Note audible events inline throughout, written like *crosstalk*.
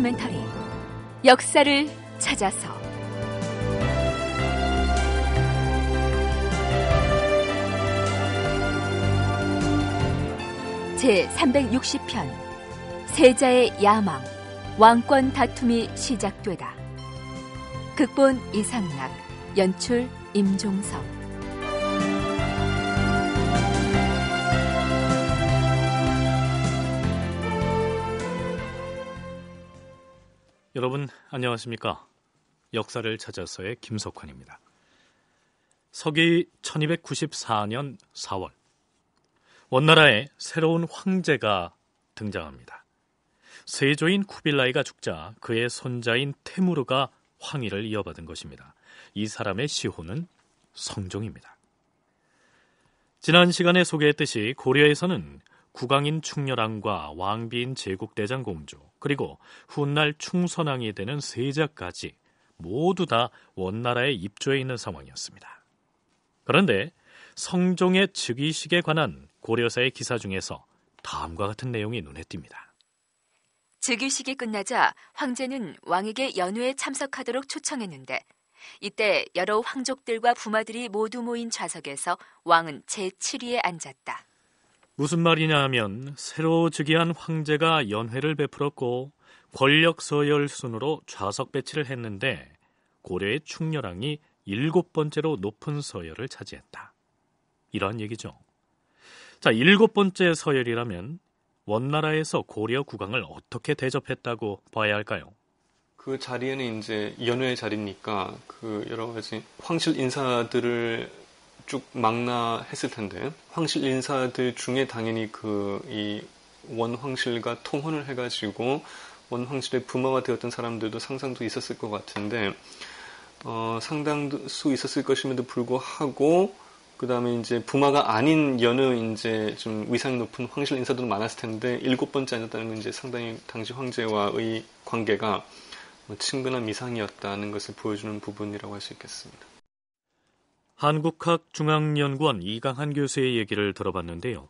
다큐멘터리 역사를 찾아서 제 360편 세자의 야망 왕권 다툼이 시작되다 극본 이상락 연출 임종석 여러분 안녕하십니까? 역사를 찾아서의 김석환입니다. 서기 1294년 4월 원나라에 새로운 황제가 등장합니다. 세조인 쿠빌라이가 죽자 그의 손자인 테무르가 황위를 이어받은 것입니다. 이 사람의 시호는 성종입니다. 지난 시간에 소개했듯이 고려에서는 국왕인 충렬왕과 왕비인 제국대장 공주 그리고 훗날 충선왕이 되는 세자까지 모두 다원나라에입조해 있는 상황이었습니다. 그런데 성종의 즉위식에 관한 고려사의 기사 중에서 다음과 같은 내용이 눈에 띕니다. 즉위식이 끝나자 황제는 왕에게 연회에 참석하도록 초청했는데 이때 여러 황족들과 부마들이 모두 모인 좌석에서 왕은 제7위에 앉았다. 무슨 말이냐 하면 새로 즉위한 황제가 연회를 베풀었고 권력 서열 순으로 좌석 배치를 했는데 고려의 충렬왕이 일곱 번째로 높은 서열을 차지했다. 이러한 얘기죠. 자, 일곱 번째 서열이라면 원나라에서 고려 국왕을 어떻게 대접했다고 봐야 할까요? 그 자리에는 이제 연회의 자리니까 그 여러 가지 황실 인사들을 쭉 망라했을 텐데 황실 인사들 중에 당연히 그 이 원황실과 통혼을 해가지고 원황실의 부모가 되었던 사람들도 상상도 있었을 것 같은데 어, 상당수 있었을 것임에도 불구하고 그 다음에 이제 부마가 아닌 여느 이제 좀 위상이 높은 황실 인사도 들 많았을 텐데 일곱 번째 아니었다는건 이제 상당히 당시 황제와의 관계가 뭐 친근한 미상이었다는 것을 보여주는 부분이라고 할 수 있겠습니다. 한국학중앙연구원 이강한 교수의 얘기를 들어봤는데요.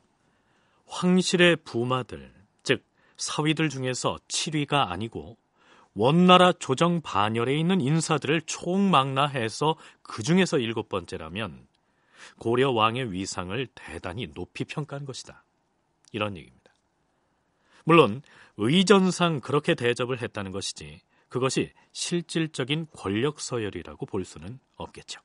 황실의 부마들, 즉 사위들 중에서 7위가 아니고 원나라 조정 반열에 있는 인사들을 총망라해서 그 중에서 일곱 번째라면 고려 왕의 위상을 대단히 높이 평가한 것이다. 이런 얘기입니다. 물론 의전상 그렇게 대접을 했다는 것이지 그것이 실질적인 권력 서열이라고 볼 수는 없겠죠.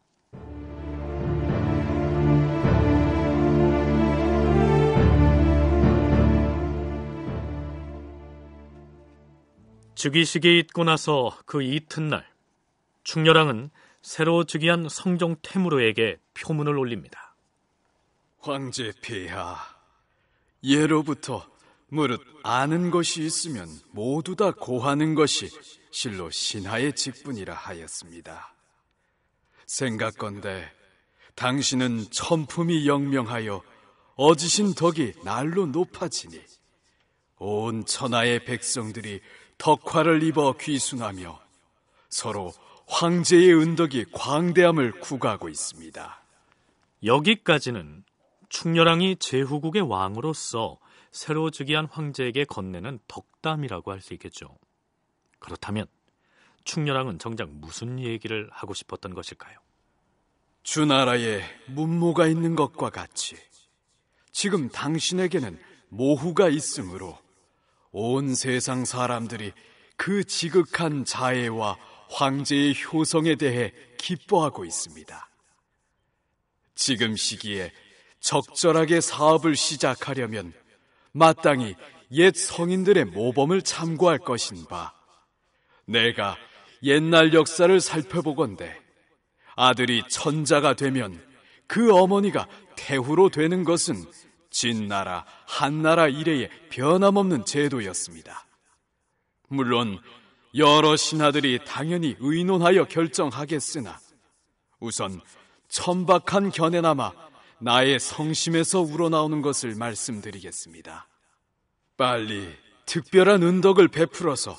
즉위식에 있고 나서 그 이튿날 충렬왕은 새로 즉위한 성종 태무로에게 표문을 올립니다. 황제 폐하, 예로부터 무릇 아는 것이 있으면 모두 다 고하는 것이 실로 신하의 직분이라 하였습니다. 생각건대 당신은 천품이 영명하여 어지신 덕이 날로 높아지니 온 천하의 백성들이 덕화를 입어 귀순하며 서로 황제의 은덕이 광대함을 구가하고 있습니다. 여기까지는 충렬왕이 제후국의 왕으로서 새로 즉위한 황제에게 건네는 덕담이라고 할 수 있겠죠. 그렇다면 충렬왕은 정작 무슨 얘기를 하고 싶었던 것일까요? 주나라에 문모가 있는 것과 같이 지금 당신에게는 모후가 있으므로 온 세상 사람들이 그 지극한 자애와 황제의 효성에 대해 기뻐하고 있습니다. 지금 시기에 적절하게 사업을 시작하려면 마땅히 옛 성인들의 모범을 참고할 것인 바. 내가 옛날 역사를 살펴보건대 아들이 천자가 되면 그 어머니가 태후로 되는 것은 진나라, 한나라 이래의 변함없는 제도였습니다. 물론 여러 신하들이 당연히 의논하여 결정하겠으나 우선 천박한 견해나마 나의 성심에서 우러나오는 것을 말씀드리겠습니다. 빨리 특별한 은덕을 베풀어서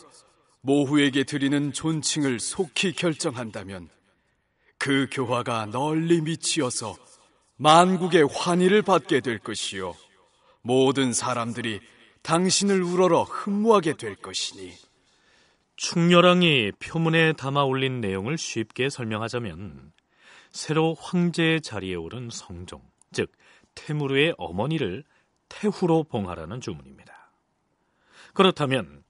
모후에게 드리는 존칭을 속히 결정한다면 그 교화가 널리 미치어서 만국의 환희를 받게 될 것이요. 모든 사람들이 당신을 우러러 흠모하게 될 것이니. 충렬왕이 표문에 담아 올린 내용을 쉽게 설명하자면 새로 황제의 자리에 오른 성종, 즉 태무르의 어머니를 태후로 봉하라는 주문입니다. 그렇다면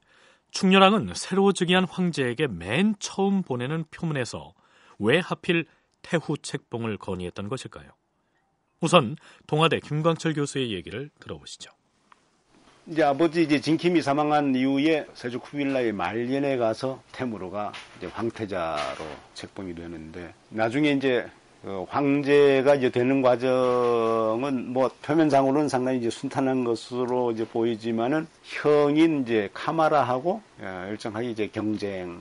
충렬왕은 새로 즉위한 황제에게 맨 처음 보내는 표문에서 왜 하필 태후 책봉을 건의했던 것일까요? 우선 동아대 김광철 교수의 얘기를 들어보시죠. 이제 아버지 이제 진킴이 사망한 이후에 세조 쿠빌라의 말년에 가서 테무로가 이제 황태자로 책봉이 되는데 나중에 이제 그 황제가 이제 되는 과정은 뭐 표면상으로는 상당히 이제 순탄한 것으로 이제 보이지만은 형인 이제 카마라하고 열정하게 예, 이제 경쟁을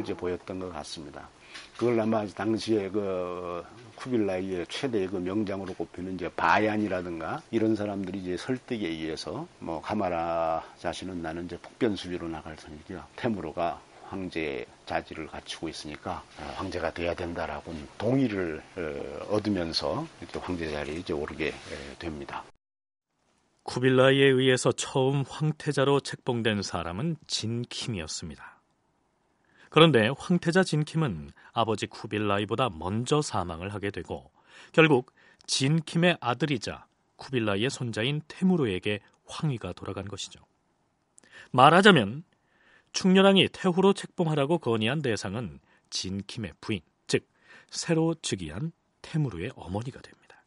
이제 보였던 것 같습니다. 그걸 아마 당시에 그 쿠빌라이의 최대 그 명장으로 꼽히는 이제 바얀이라든가 이런 사람들이 이제 설득에 의해서 뭐 카마라 자신은 나는 이제 폭변 수비로 나갈 선이고 테무로가 황제 자질을 갖추고 있으니까 어, 황제가 돼야 된다라고 동의를 어, 얻으면서 이제 황제 자리에 이제 오르게 됩니다. 쿠빌라이에 의해서 처음 황태자로 책봉된 사람은 진킴이었습니다. 그런데 황태자 진킴은 아버지 쿠빌라이보다 먼저 사망을 하게 되고 결국 진킴의 아들이자 쿠빌라이의 손자인 테무르에게 황위가 돌아간 것이죠. 말하자면 충렬왕이 태후로 책봉하라고 건의한 대상은 진킴의 부인, 즉 새로 즉위한 테무르의 어머니가 됩니다.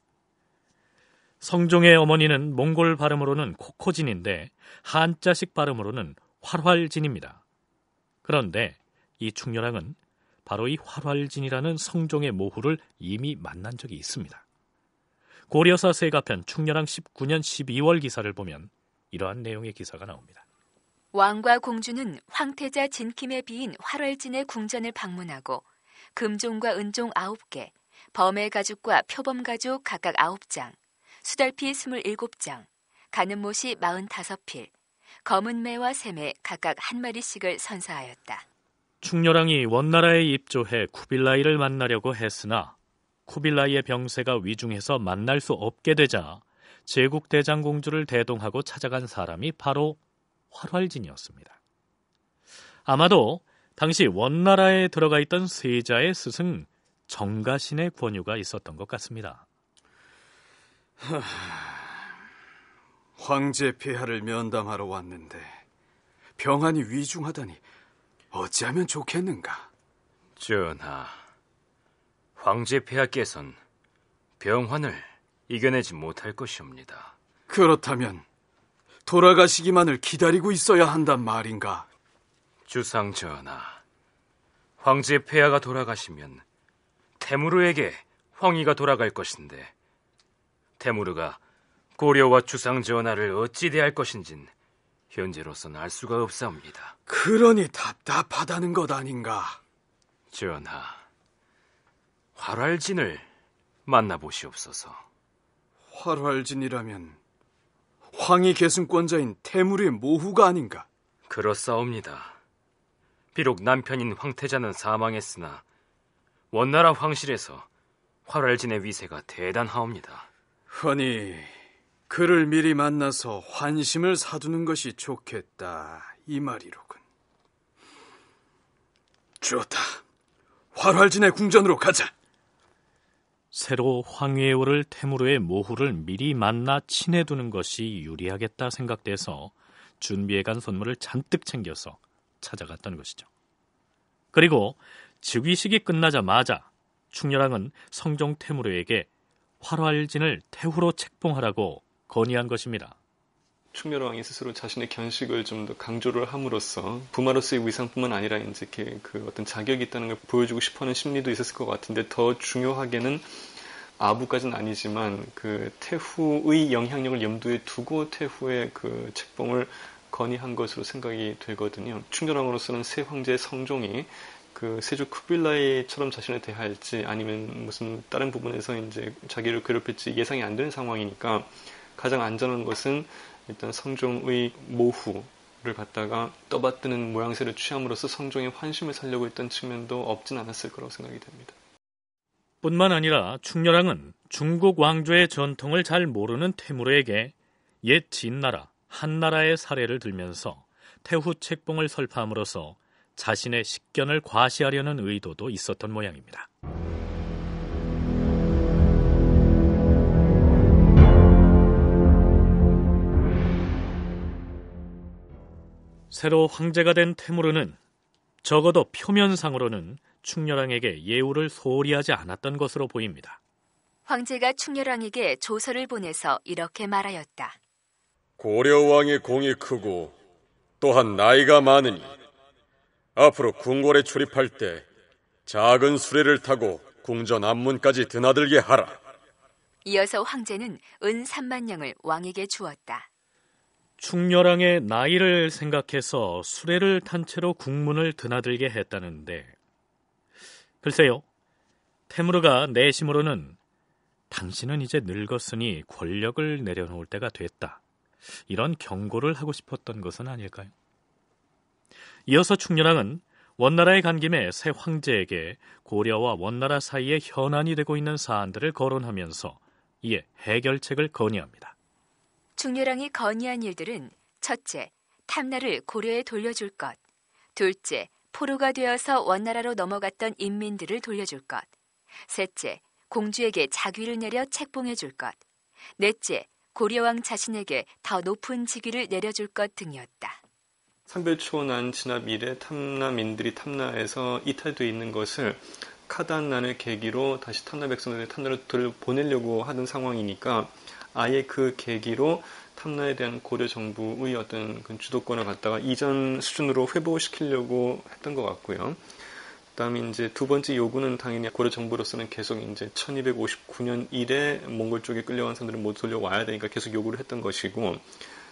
성종의 어머니는 몽골 발음으로는 코코진인데 한자식 발음으로는 활활진입니다. 그런데 이 충렬왕은 바로 이 활활진이라는 성종의 모후를 이미 만난 적이 있습니다. 고려사 세가편 충렬왕 19년 12월 기사를 보면 이러한 내용의 기사가 나옵니다. 왕과 공주는 황태자 진킴의 비인 활활진의 궁전을 방문하고 금종과 은종 9개, 범의 가죽과 표범 가죽 각각 9장, 수달피 27장, 가는 못이 45필, 검은 매와 샘에 각각 한 마리씩을 선사하였다. 충렬왕이 원나라에 입조해 쿠빌라이를 만나려고 했으나 쿠빌라이의 병세가 위중해서 만날 수 없게 되자 제국 대장공주를 대동하고 찾아간 사람이 바로 활활진이었습니다. 아마도 당시 원나라에 들어가 있던 세자의 스승 정가신의 권유가 있었던 것 같습니다. 하... 황제 폐하를 면담하러 왔는데 병안이 위중하다니 어찌하면 좋겠는가? 전하, 황제 폐하께선 병환을 이겨내지 못할 것이옵니다. 그렇다면 돌아가시기만을 기다리고 있어야 한단 말인가? 주상 전하, 황제 폐하가 돌아가시면 태무르에게 황희가 돌아갈 것인데 태무르가 고려와 주상 전하를 어찌 대할 것인진 현재로선 알 수가 없사옵니다. 그러니 답답하다는 것 아닌가? 전하, 활활진을 만나보시옵소서. 활활진이라면 황희 계승권자인 태물의 모후가 아닌가? 그렇사옵니다. 비록 남편인 황태자는 사망했으나 원나라 황실에서 활활진의 위세가 대단하옵니다. 허니 그를 미리 만나서 환심을 사두는 것이 좋겠다 이 말이로군. 좋다. 활활진의 궁전으로 가자. 새로 황예호를 태무르의 모후를 미리 만나 친해두는 것이 유리하겠다 생각돼서 준비해간 선물을 잔뜩 챙겨서 찾아갔던 것이죠. 그리고 즉위식이 끝나자마자 충렬왕은 성종 태무르에게 활활진을 태후로 책봉하라고 건의한 것입니다. 충렬 왕이 스스로 자신의 견식을 좀 더 강조를 함으로써 부마로서의 위상뿐만 아니라 이제 그 어떤 자격이 있다는 걸 보여주고 싶어하는 심리도 있었을 것 같은데 더 중요하게는 아부까지는 아니지만 그 태후의 영향력을 염두에 두고 태후의 그 책봉을 건의한 것으로 생각이 되거든요. 충렬왕으로서는 새 황제의 성종이 그 세조 쿠빌라이처럼 자신을 대할지 아니면 무슨 다른 부분에서 이제 자기를 괴롭힐지 예상이 안 되는 상황이니까 가장 안전한 것은 일단 성종의 모후를 갖다가 떠받드는 모양새를 취함으로써 성종의 환심을 살려고 했던 측면도 없진 않았을 거라고 생각이 됩니다. 뿐만 아니라 충렬왕은 중국 왕조의 전통을 잘 모르는 태무르에게 옛 진나라 한나라의 사례를 들면서 태후 책봉을 설파함으로써 자신의 식견을 과시하려는 의도도 있었던 모양입니다. 새로 황제가 된 테무르는 적어도 표면상으로는 충렬왕에게 예우를 소홀히 하지 않았던 것으로 보입니다. 황제가 충렬왕에게 조서를 보내서 이렇게 말하였다. 고려왕의 공이 크고 또한 나이가 많으니 앞으로 궁궐에 출입할 때 작은 수레를 타고 궁전 앞문까지 드나들게 하라. 이어서 황제는 은 3만 냥을 왕에게 주었다. 충렬왕의 나이를 생각해서 수레를 탄 채로 국문을 드나들게 했다는데 글쎄요. 테무르가 내심으로는 당신은 이제 늙었으니 권력을 내려놓을 때가 됐다. 이런 경고를 하고 싶었던 것은 아닐까요? 이어서 충렬왕은 원나라에 간 김에 새 황제에게 고려와 원나라 사이에 현안이 되고 있는 사안들을 거론하면서 이에 해결책을 건의합니다. 중요랑이 건의한 일들은 첫째, 탐나를 고려에 돌려줄 것. 둘째, 포로가 되어서 원나라로 넘어갔던 인민들을 돌려줄 것. 셋째, 공주에게 자귀를 내려 책봉해 줄 것. 넷째, 고려왕 자신에게 더 높은 직위를 내려줄 것 등이었다. 3별0초난 진압 이래 탐나민들이 탐나에서 이탈돼 있는 것을 카단난의 계기로 다시 탐나 백성들의 탐나를 보내려고 하는 상황이니까 아예 그 계기로 탐라에 대한 고려 정부의 어떤 그 주도권을 갖다가 이전 수준으로 회복시키려고 했던 것 같고요. 그다음에 이제 두 번째 요구는 당연히 고려 정부로서는 계속 이제 1259년 이래 몽골 쪽에 끌려간 사람들을 못 돌려와야 되니까 계속 요구를 했던 것이고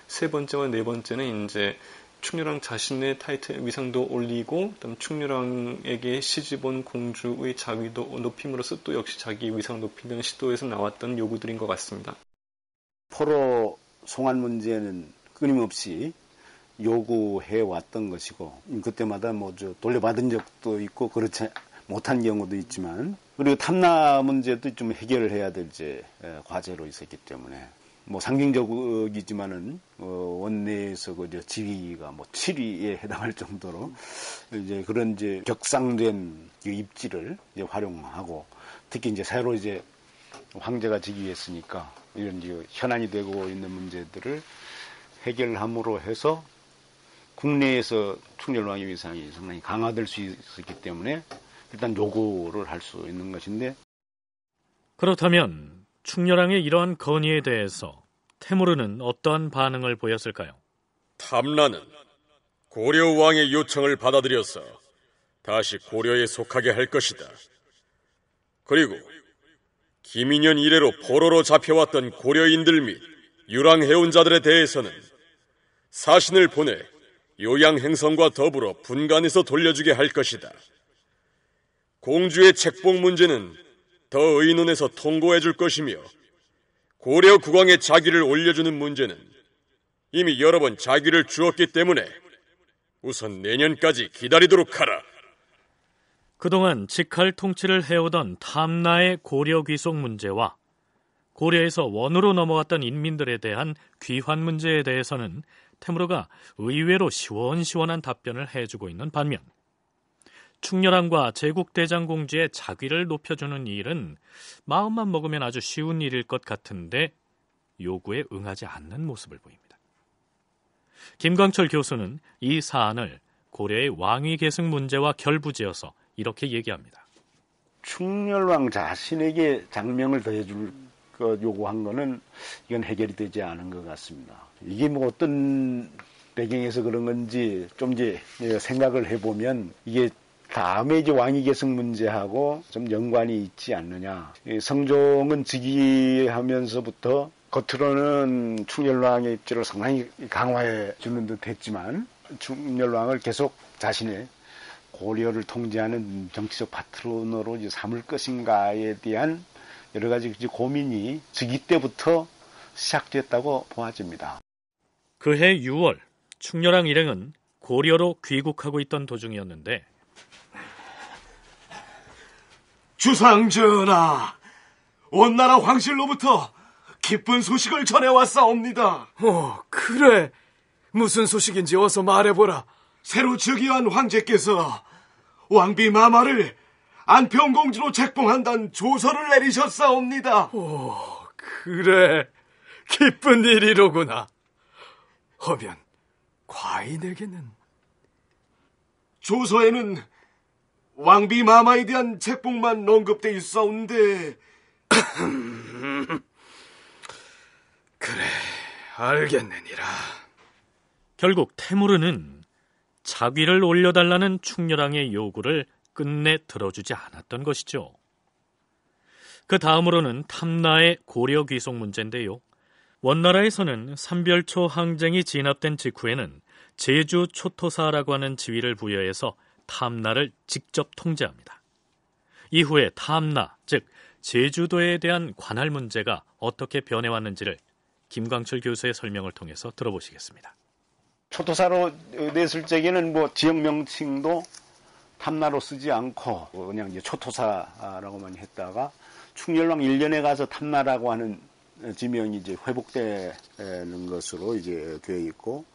세 번째와 네 번째는 이제 충렬왕 자신의 타이틀 위상도 올리고 그다음 충렬왕에게 시집온 공주의 자위도 높임으로써 또 역시 자기 위상 높이는 시도에서 나왔던 요구들인 것 같습니다. 포로 송환 문제는 끊임없이 요구해 왔던 것이고 그때마다 뭐 저 돌려받은 적도 있고 그렇지 못한 경우도 있지만 그리고 탐나 문제도 좀 해결을 해야 될 이제 과제로 있었기 때문에 뭐 상징적이지만은 어 원내에서 그저 지위가 뭐 7위에 해당할 정도로 이제 그런 이제 격상된 그 입지를 이제 활용하고 특히 이제 새로 이제 황제가 즉위했으니까 이런 현안이 되고 있는 문제들을 해결함으로 해서 국내에서 충렬왕의 위상이 상당히 강화될 수 있었기 때문에 일단 요구를 할 수 있는 것인데 그렇다면 충렬왕의 이러한 건의에 대해서 태무르는 어떠한 반응을 보였을까요? 탐라는 고려 왕의 요청을 받아들여서 다시 고려에 속하게 할 것이다. 그리고 김인현 이래로 포로로 잡혀왔던 고려인들 및 유랑해온 자들에 대해서는 사신을 보내 요양 행성과 더불어 분간해서 돌려주게 할 것이다. 공주의 책봉 문제는 더 의논해서 통고해 줄 것이며 고려 국왕의 자기를 올려주는 문제는 이미 여러 번 자기를 주었기 때문에 우선 내년까지 기다리도록 하라. 그동안 직할 통치를 해오던 탐나의 고려 귀속 문제와 고려에서 원으로 넘어갔던 인민들에 대한 귀환 문제에 대해서는 테무르가 의외로 시원시원한 답변을 해주고 있는 반면 충렬왕과 제국대장 공주의 자귀를 높여주는 일은 마음만 먹으면 아주 쉬운 일일 것 같은데 요구에 응하지 않는 모습을 보입니다. 김광철 교수는 이 사안을 고려의 왕위 계승 문제와 결부지어서 이렇게 얘기합니다. 충렬왕 자신에게 장명을 더해줄 것 요구한 거는 이건 해결이 되지 않은 것 같습니다. 이게 뭐 어떤 배경에서 그런 건지 좀 이제 생각을 해보면 이게 다음에 이제 왕위 계승 문제하고 좀 연관이 있지 않느냐. 성종은 즉위하면서부터 겉으로는 충렬왕의 입지를 상당히 강화해 주는 듯 했지만 충렬왕을 계속 자신의 고려를 통제하는 정치적 파트너로 이제 삼을 것인가에 대한 여러 가지 고민이 즉위 때부터 시작됐다고 보아집니다. 그해 6월 충렬왕 일행은 고려로 귀국하고 있던 도중이었는데 주상전하 원나라 황실로부터 기쁜 소식을 전해왔사옵니다. 어, 그래. 무슨 소식인지 어서 말해보라. 새로 즉위한 황제께서 왕비 마마를 안평공주로 책봉한다는 조서를 내리셨사옵니다. 오, 그래. 기쁜 일이로구나. 허면 과인에게는 조서에는 왕비 마마에 대한 책봉만 언급돼 있어온데 *coughs* 그래 알겠느니라. 결국 태무르는 자귀를 올려달라는 충렬왕의 요구를 끝내 들어주지 않았던 것이죠. 그 다음으로는 탐나의 고려 귀속 문제인데요. 원나라에서는 삼별초 항쟁이 진압된 직후에는 제주 초토사라고 하는 지위를 부여해서 탐나를 직접 통제합니다. 이후에 탐나, 즉 제주도에 대한 관할 문제가 어떻게 변해왔는지를 김광철 교수의 설명을 통해서 들어보시겠습니다. 초토사로 냈을 적에는 뭐 지역 명칭도 탐나로 쓰지 않고 그냥 이제 초토사라고만 했다가 충렬왕 1년에 가서 탐나라고 하는 지명이 이제 회복되는 것으로 이제 되어 있고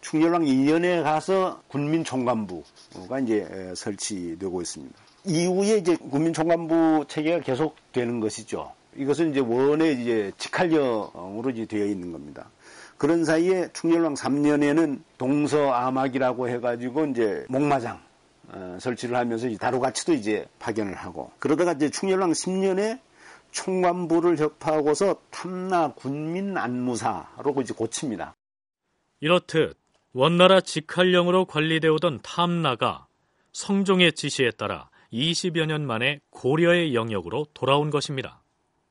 충렬왕 2년에 가서 군민총관부가 이제 설치되고 있습니다. 이후에 이제 군민총관부 체계가 계속되는 것이죠. 이것은 이제 원의 이제 직할령으로 이제 되어 있는 겁니다. 그런 사이에 충렬왕 3년에는 동서아막이라고 해가지고 이제 목마장 어, 설치를 하면서 다루가치도 이제 파견을 하고 그러다가 이제 충렬왕 10년에 총관부를 협파하고서 탐나 군민 안무사로 이제 고칩니다. 이렇듯 원나라 직할령으로 관리되어 오던 탐나가 성종의 지시에 따라 20여 년 만에 고려의 영역으로 돌아온 것입니다.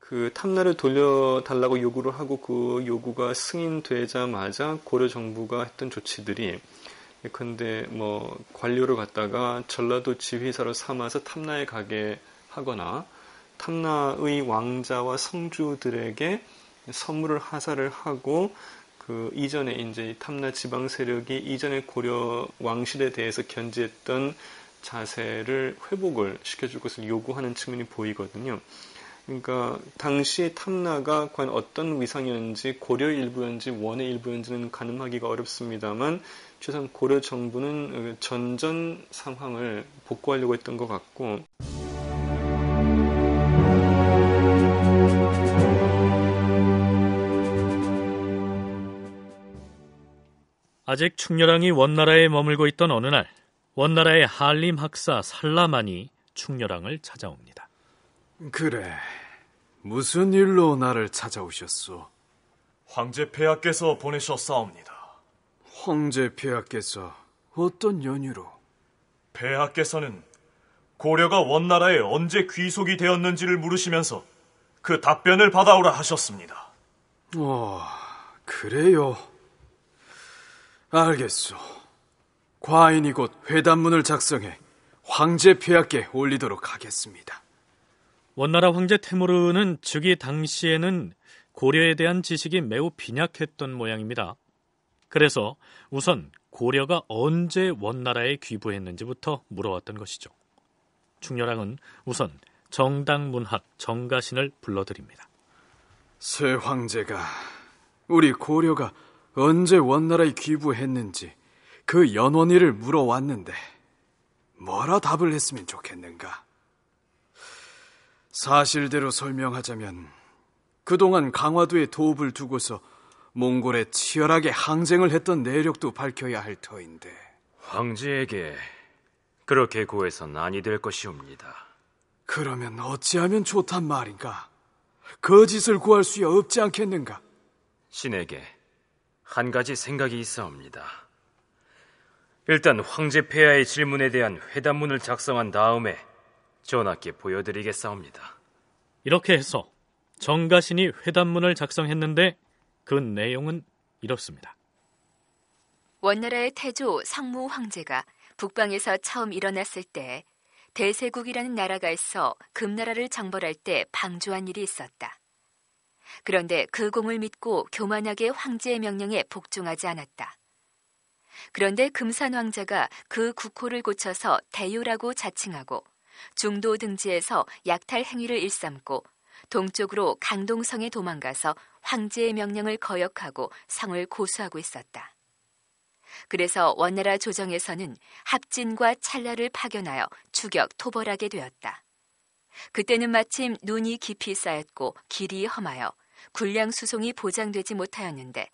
그 탐나를 돌려달라고 요구를 하고 그 요구가 승인되자마자 고려 정부가 했던 조치들이 근데 뭐 관료를 갖다가 전라도 지휘사로 삼아서 탐나에 가게 하거나 탐나의 왕자와 성주들에게 선물을 하사를 하고 그 이전에 이제 탐나 지방 세력이 이전에 고려 왕실에 대해서 견지했던 자세를 회복을 시켜줄 것을 요구하는 측면이 보이거든요. 그러니까 당시의 탐나가 과연 어떤 위상이었는지 고려 일부였는지 원의 일부였는지는 가늠하기가 어렵습니다만 최소한 고려 정부는 그 전전 상황을 복구하려고 했던 것 같고 아직 충렬왕이 원나라에 머물고 있던 어느 날 원나라의 한림 학사 살라만이 충렬왕을 찾아옵니다. 그래. 무슨 일로 나를 찾아오셨소? 황제 폐하께서 보내셨사옵니다. 황제 폐하께서 어떤 연유로? 폐하께서는 고려가 원나라에 언제 귀속이 되었는지를 물으시면서 그 답변을 받아오라 하셨습니다. 어, 그래요. 알겠소. 과인이 곧 회담문을 작성해 황제 폐하께 올리도록 하겠습니다. 원나라 황제 테무르는 즉위 당시에는 고려에 대한 지식이 매우 빈약했던 모양입니다. 그래서 우선 고려가 언제 원나라에 귀부했는지부터 물어왔던 것이죠. 충렬왕은 우선 정당 문학 정가신을 불러드립니다. 새 황제가 우리 고려가 언제 원나라에 귀부했는지 그 연원이를 물어왔는데 뭐라 답을 했으면 좋겠는가? 사실대로 설명하자면 그동안 강화도에 도읍을 두고서 몽골에 치열하게 항쟁을 했던 내력도 밝혀야 할 터인데 황제에게 그렇게 고해선 아니 될 것이옵니다. 그러면 어찌하면 좋단 말인가? 거짓을 그 구할 수야 없지 않겠는가? 신에게 한 가지 생각이 있어옵니다. 일단 황제 폐하의 질문에 대한 회담문을 작성한 다음에 전하께 보여드리겠사옵니다. 이렇게 해서 정가신이 회담문을 작성했는데 그 내용은 이렇습니다. 원나라의 태조 상무 황제가 북방에서 처음 일어났을 때 대세국이라는 나라가 있어 금나라를 정벌할 때 방조한 일이 있었다. 그런데 그 공을 믿고 교만하게 황제의 명령에 복종하지 않았다. 그런데 금산 황제가 그 국호를 고쳐서 대유라고 자칭하고 중도 등지에서 약탈 행위를 일삼고 동쪽으로 강동성에 도망가서 황제의 명령을 거역하고 성을 고수하고 있었다. 그래서 원나라 조정에서는 합진과 찰나를 파견하여 추격 토벌하게 되었다. 그때는 마침 눈이 깊이 쌓였고 길이 험하여 군량 수송이 보장되지 못하였는데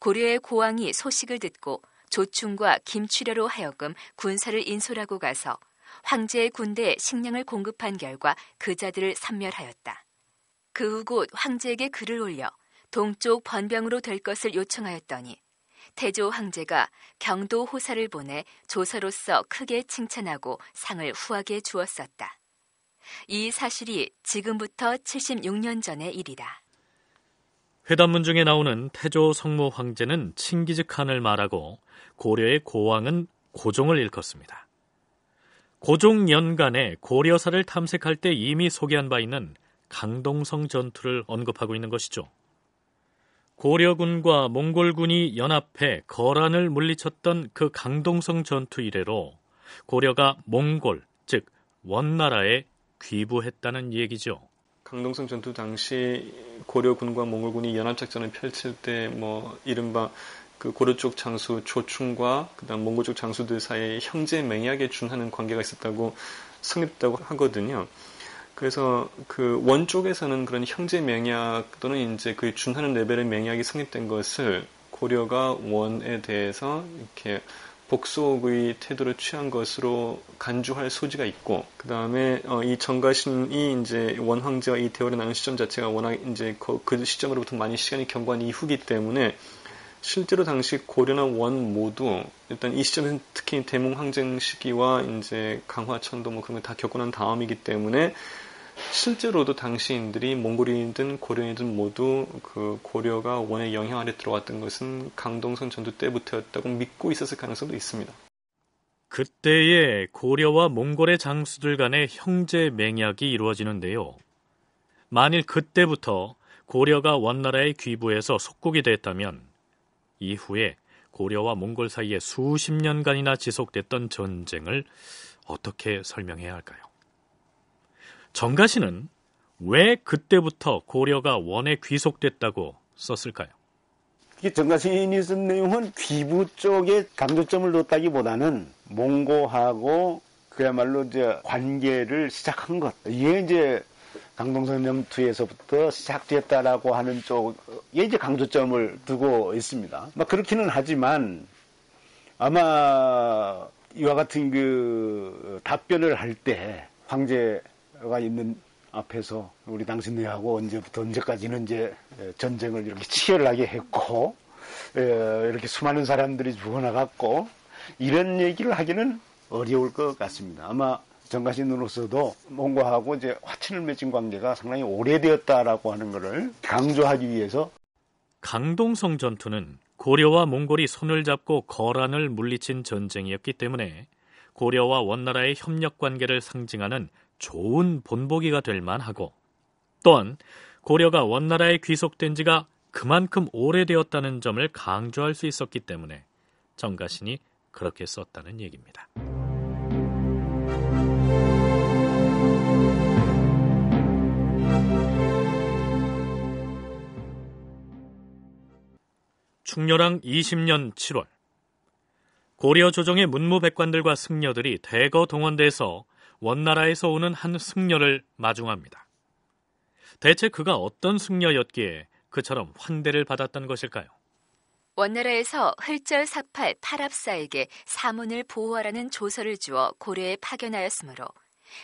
고려의 고왕이 소식을 듣고 조충과 김추려로 하여금 군사를 인솔하고 가서 황제의 군대에 식량을 공급한 결과 그 자들을 삼멸하였다. 그 후 곧 황제에게 글을 올려 동쪽 번병으로 될 것을 요청하였더니 태조 황제가 경도 호사를 보내 조사로서 크게 칭찬하고 상을 후하게 주었었다. 이 사실이 지금부터 76년 전의 일이다. 회담문 중에 나오는 태조 성모 황제는 칭기즈 칸을 말하고 고려의 고왕은 고종을 일컫습니다. 고종연간에 고려사를 탐색할 때 이미 소개한 바 있는 강동성 전투를 언급하고 있는 것이죠. 고려군과 몽골군이 연합해 거란을 물리쳤던 그 강동성 전투 이래로 고려가 몽골, 즉 원나라에 귀부했다는 얘기죠. 강동성 전투 당시 고려군과 몽골군이 연합작전을 펼칠 때 뭐 이른바 그 고려 쪽 장수 조충과 그다음 몽고 쪽 장수들 사이에 형제 맹약에 준하는 관계가 있었다고 성립됐다고 하거든요. 그래서 그 원쪽에서는 그런 형제 맹약 또는 이제 그 준하는 레벨의 맹약이 성립된 것을 고려가 원에 대해서 이렇게 복속의 태도를 취한 것으로 간주할 소지가 있고 그 다음에 어, 이 정가신이 이제 원황제와 이 대화를 나눈 시점 자체가 워낙 이제 그, 그 시점으로부터 많이 시간이 경과한 이후기 때문에 실제로 당시 고려나 원 모두 일단 이시점은 특히 대몽 항쟁 시기와 이제 강화천도 뭐 그런 걸다 겪고 난 다음이기 때문에 실제로도 당시인들이 몽골인이든 고려인이든 모두 그 고려가 원의 영향 아래 들어왔던 것은 강동선 전투 때부터였다고 믿고 있었을 가능성도 있습니다. 그때에 고려와 몽골의 장수들 간의 형제 맹약이 이루어지는데요. 만일 그때부터 고려가 원나라의 귀부에서 속국이 됐다면 이후에 고려와 몽골 사이에 수십 년간이나 지속됐던 전쟁을 어떻게 설명해야 할까요? 정가시는 왜 그때부터 고려가 원에 귀속됐다고 썼을까요? 정가시인이 쓴 내용은 귀부 쪽에 강조점을 뒀다기보다는 몽고하고 그야말로 이제 관계를 시작한 것. 이게 이제 강동성명 투에서부터 시작됐다라고 하는 쪽에 이제 강조점을 두고 있습니다. 막 뭐 그렇기는 하지만 아마 이와 같은 그 답변을 할 때 황제가 있는 앞에서 우리 당신네하고 언제부터 언제까지는 이제 전쟁을 이렇게 치열하게 했고 이렇게 수많은 사람들이 죽어나갔고 이런 얘기를 하기는 어려울 것 같습니다. 아마 정가신으로서도 몽고하고 이제 화친을 맺은 관계가 상당히 오래되었다라고 하는 것을 강조하기 위해서 강동성 전투는 고려와 몽골이 손을 잡고 거란을 물리친 전쟁이었기 때문에 고려와 원나라의 협력 관계를 상징하는 좋은 본보기가 될 만하고 또한 고려가 원나라에 귀속된 지가 그만큼 오래되었다는 점을 강조할 수 있었기 때문에 정가신이 그렇게 썼다는 얘기입니다. 충렬왕 20년 7월 고려 조정의 문무백관들과 승려들이 대거 동원돼서 원나라에서 오는 한 승려를 마중합니다. 대체 그가 어떤 승려였기에 그처럼 환대를 받았던 것일까요? 원나라에서 흘절 사팔 파랍사에게 사문을 보호하라는 조서를 주어 고려에 파견하였으므로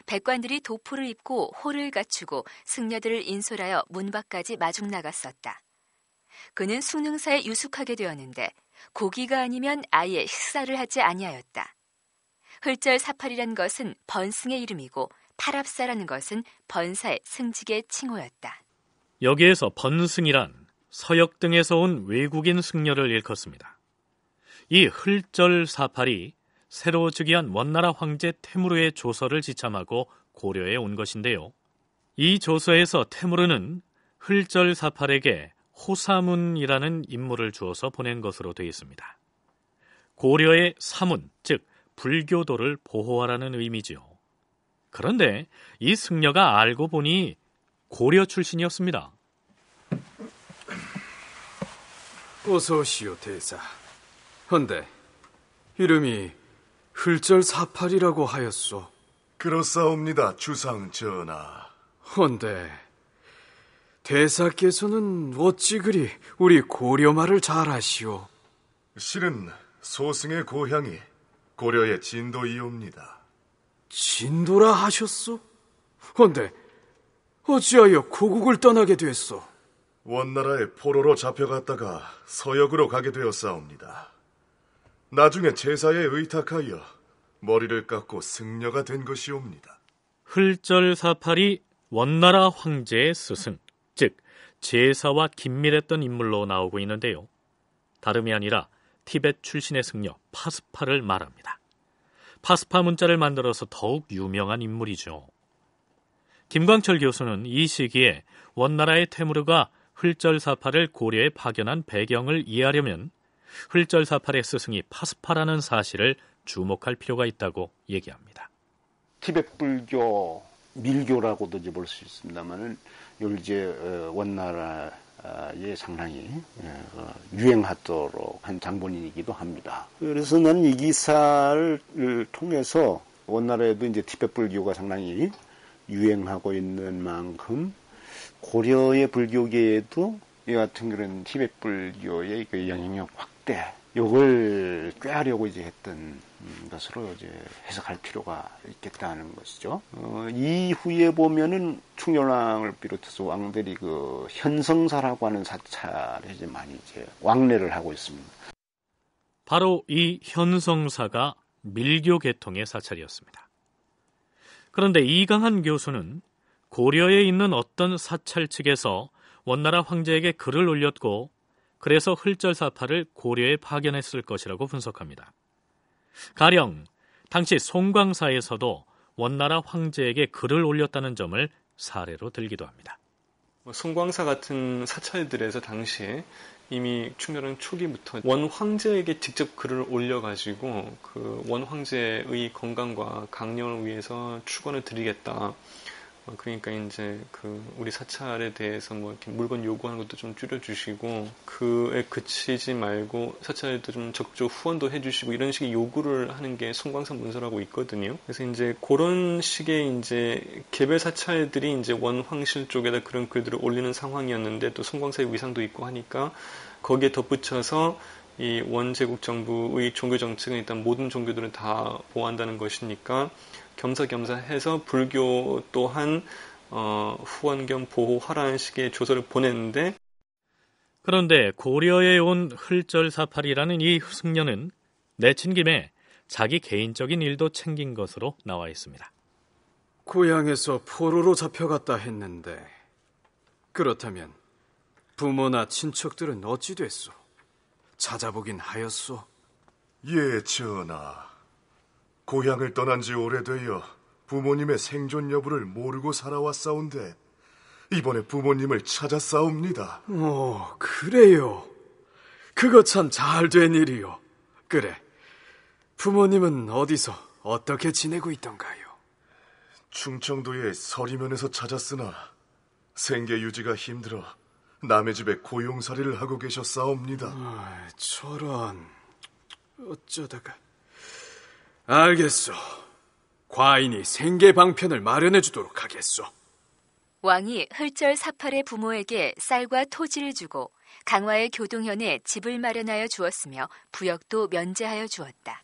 백관들이 도포를 입고 호를 갖추고 승려들을 인솔하여 문 밖까지 마중 나갔었다. 그는 수능사에 유숙하게 되었는데 고기가 아니면 아예 식사를 하지 아니하였다. 흘절 사팔이란 것은 번승의 이름이고 팔합사라는 것은 번사의 승직의 칭호였다. 여기에서 번승이란 서역 등에서 온 외국인 승려를 일컫습니다. 이흘절 사팔이 새로 즉위한 원나라 황제 테무르의 조서를 지참하고 고려에 온 것인데요. 이 조서에서 테무르는 흘절사팔에게 호사문이라는 인물을 주어서 보낸 것으로 되어 있습니다. 고려의 사문, 즉 불교도를 보호하라는 의미지요. 그런데 이 승려가 알고 보니 고려 출신이었습니다. 어서 오시오 대사. 헌데 이름이 흘절사팔이라고 하였소. 그렇사옵니다 주상 전하. 헌데 대사께서는 어찌 그리 우리 고려말을 잘하시오? 실은 소승의 고향이 고려의 진도이옵니다. 진도라 하셨소? 헌데 어찌하여 고국을 떠나게 됐소 원나라의 포로로 잡혀갔다가 서역으로 가게 되었사옵니다. 나중에 제사에 의탁하여 머리를 깎고 승려가 된 것이옵니다. 흘절사팔이 원나라 황제의 스승 제사와 긴밀했던 인물로 나오고 있는데요. 다름이 아니라 티벳 출신의 승려 파스파를 말합니다. 파스파 문자를 만들어서 더욱 유명한 인물이죠. 김광철 교수는 이 시기에 원나라의 테무르가 흘절사파를 고려에 파견한 배경을 이해하려면 흘절사파의 스승이 파스파라는 사실을 주목할 필요가 있다고 얘기합니다. 티벳 불교, 밀교라고도 볼수 있습니다만은 율제 어, 원나라의 상당히 예, 어, 유행하도록 한 장본인이기도 합니다. 그래서 나는 이 기사를 통해서 원나라에도 이제 티벳 불교가 상당히 유행하고 있는 만큼 고려의 불교계에도 이 같은 그런 티벳 불교의 그 영향력 확대 요걸 꾀하려고 이제 했던 것으로 이제 해석할 필요가 있겠다는 것이죠. 어, 이후에 보면은 충렬왕을 비롯해서 왕들이 그 현성사라고 하는 사찰에 이제 많이 이제 왕래를 하고 있습니다. 바로 이 현성사가 밀교 계통의 사찰이었습니다. 그런데 이강한 교수는 고려에 있는 어떤 사찰 측에서 원나라 황제에게 글을 올렸고 그래서 흘절사파를 고려에 파견했을 것이라고 분석합니다. 가령 당시 송광사에서도 원나라 황제에게 글을 올렸다는 점을 사례로 들기도 합니다. 뭐 송광사 같은 사찰들에서 당시에 이미 충렬은 초기부터 원 황제에게 직접 글을 올려가지고 그 원 황제의 건강과 강령을 위해서 축원을 드리겠다. 어, 그러니까 이제 그 우리 사찰에 대해서 뭐 이렇게 물건 요구하는 것도 좀 줄여주시고 그에 그치지 말고 사찰도좀 적조 후원도 해주시고 이런 식의 요구를 하는 게 송광산 문서라고 있거든요. 그래서 이제 그런 식의 이제 개별 사찰들이 이제 원황실 쪽에다 그런 글들을 올리는 상황이었는데 또 송광사의 위상도 있고 하니까 거기에 덧붙여서 이 원제국 정부의 종교 정책은 일단 모든 종교들은 다 보호한다는 것이니까 겸사겸사해서 불교 또한 어, 후원경 보호화라는 식의 조서를 보냈는데 그런데 고려에 온 흘절사팔이라는 이 승려는 내친 김에 자기 개인적인 일도 챙긴 것으로 나와 있습니다. 고향에서 포로로 잡혀갔다 했는데 그렇다면 부모나 친척들은 어찌 됐소? 찾아보긴 하였소. 예, 전하. 고향을 떠난 지 오래되어 부모님의 생존 여부를 모르고 살아왔사온데 이번에 부모님을 찾아싸웁니다 오, 어, 그래요. 그거 참잘 된 일이요. 그래. 부모님은 어디서 어떻게 지내고 있던가요? 충청도의 서리면에서 찾았으나 생계 유지가 힘들어 남의 집에 고용살이를 하고 계셨사옵니다. 아, 저런 어쩌다가 알겠소. 과인이 생계 방편을 마련해 주도록 하겠소. 왕이 헐절 사팔의 부모에게 쌀과 토지를 주고 강화의 교동현에 집을 마련하여 주었으며 부역도 면제하여 주었다.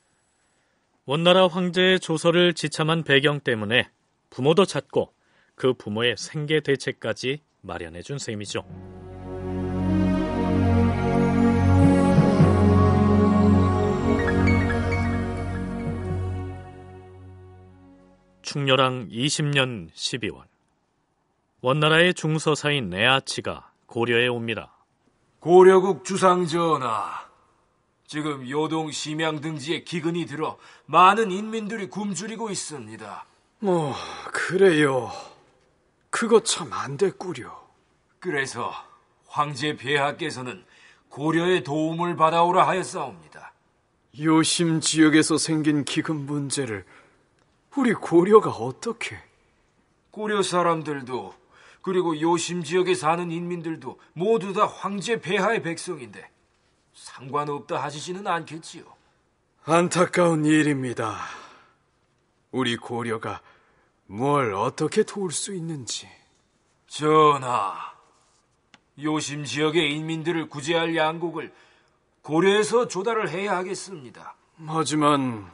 원나라 황제의 조서를 지참한 배경 때문에 부모도 찾고 그 부모의 생계 대책까지 마련해 준 셈이죠. 충렬왕 20년 12월 원나라의 중서사인 내아치가 고려에 옵니다. 고려국 주상전하, 지금 요동 심양 등지에 기근이 들어 많은 인민들이 굶주리고 있습니다. 뭐 그래요. 그거 참안 됐구려. 그래서 황제 폐하께서는 고려의 도움을 받아오라 하였사옵니다. 요심 지역에서 생긴 기근 문제를 우리 고려가 어떻게? 고려 사람들도 그리고 요심 지역에 사는 인민들도 모두 다 황제 배하의 백성인데 상관없다 하시지는 않겠지요. 안타까운 일입니다. 우리 고려가 뭘 어떻게 도울 수 있는지. 전하, 요심 지역의 인민들을 구제할 양곡을 고려에서 조달을 해야 하겠습니다. 하지만